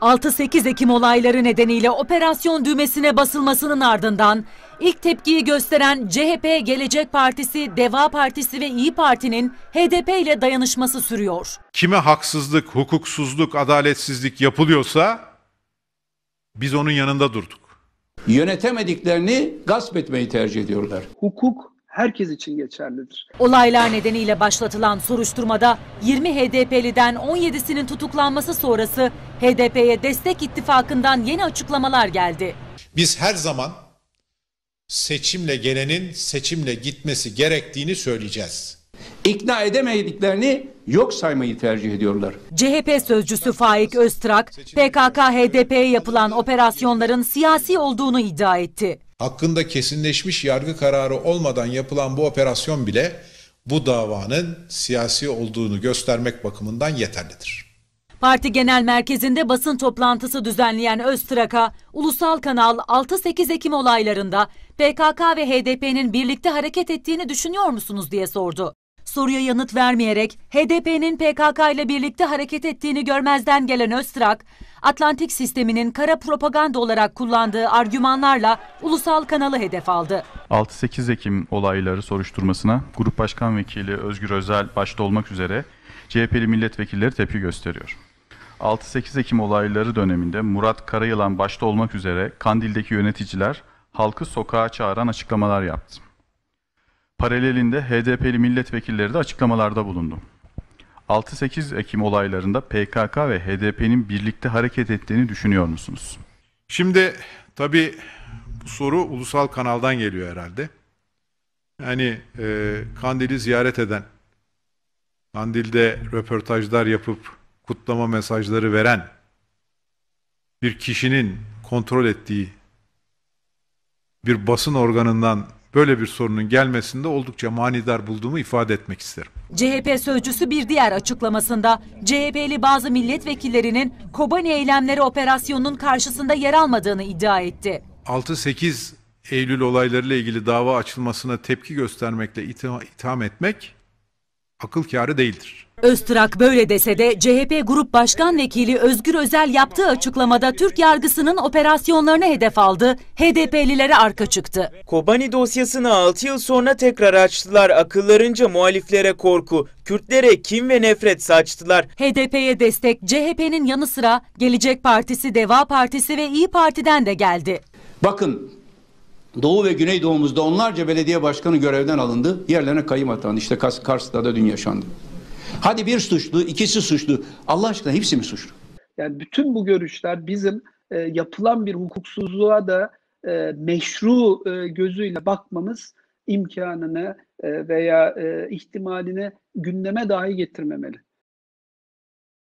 6-8 Ekim olayları nedeniyle operasyon düğmesine basılmasının ardından ilk tepkiyi gösteren CHP, Gelecek Partisi, Deva Partisi ve İyi Parti'nin HDP ile dayanışması sürüyor. Kime haksızlık, hukuksuzluk, adaletsizlik yapılıyorsa biz onun yanında durduk. Yönetemediklerini gasp etmeyi tercih ediyorlar. Hukuk herkes için geçerlidir. Olaylar nedeniyle başlatılan soruşturmada 20 HDP'liden 17'sinin tutuklanması sonrası HDP'ye destek ittifakından yeni açıklamalar geldi. Biz her zaman seçimle gelenin seçimle gitmesi gerektiğini söyleyeceğiz. İkna edemediklerini yok saymayı tercih ediyorlar. CHP sözcüsü Faik Öztrak, PKK-HDP'ye yapılan operasyonların siyasi olduğunu iddia etti hakkında kesinleşmiş yargı kararı olmadan yapılan bu operasyon bile bu davanın siyasi olduğunu göstermek bakımından yeterlidir. Parti Genel Merkezi'nde basın toplantısı düzenleyen Öztrak'a ulusal kanal 6-8 Ekim olaylarında PKK ve HDP'nin birlikte hareket ettiğini düşünüyor musunuz diye sordu. Soruya yanıt vermeyerek HDP'nin PKK ile birlikte hareket ettiğini görmezden gelen Öztrak, Atlantik sisteminin kara propaganda olarak kullandığı argümanlarla ulusal kanalı hedef aldı. 6-8 Ekim olayları soruşturmasına Grup Başkan Vekili Özgür Özel başta olmak üzere CHP'li milletvekilleri tepki gösteriyor. 6-8 Ekim olayları döneminde Murat Karayılan başta olmak üzere Kandil'deki yöneticiler halkı sokağa çağıran açıklamalar yaptı. Paralelinde HDP'li milletvekilleri de açıklamalarda bulundu. 6-8 Ekim olaylarında PKK ve HDP'nin birlikte hareket ettiğini düşünüyor musunuz? Şimdi tabi bu soru ulusal kanaldan geliyor herhalde. Yani e, Kandil'i ziyaret eden, Kandil'de röportajlar yapıp kutlama mesajları veren bir kişinin kontrol ettiği bir basın organından böyle bir sorunun gelmesinde oldukça manidar bulduğumu ifade etmek isterim. CHP sözcüsü bir diğer açıklamasında CHP'li bazı milletvekillerinin Kobani eylemleri operasyonunun karşısında yer almadığını iddia etti. 6-8 Eylül olaylarıyla ilgili dava açılmasına tepki göstermekle itham etmek akıl kârı değildir. Öztrak böyle dese de CHP Grup Başkan Vekili Özgür Özel yaptığı açıklamada Türk yargısının operasyonlarını hedef aldı, HDP'lilere arka çıktı. Kobani dosyasını 6 yıl sonra tekrar açtılar. Akıllarınca muhaliflere korku, Kürtlere kim ve nefret saçtılar. HDP'ye destek CHP'nin yanı sıra Gelecek Partisi, Deva Partisi ve İyi Parti'den de geldi. Bakın Doğu ve Güneydoğumuzda onlarca belediye başkanı görevden alındı. Yerlerine kayım atandı. İşte Kars'ta da dün yaşandı. Hadi bir suçlu, ikisi suçlu. Allah aşkına hepsi mi suçlu? Yani bütün bu görüşler bizim e, yapılan bir hukuksuzluğa da e, meşru e, gözüyle bakmamız imkanını e, veya e, ihtimalini gündeme dahi getirmemeli.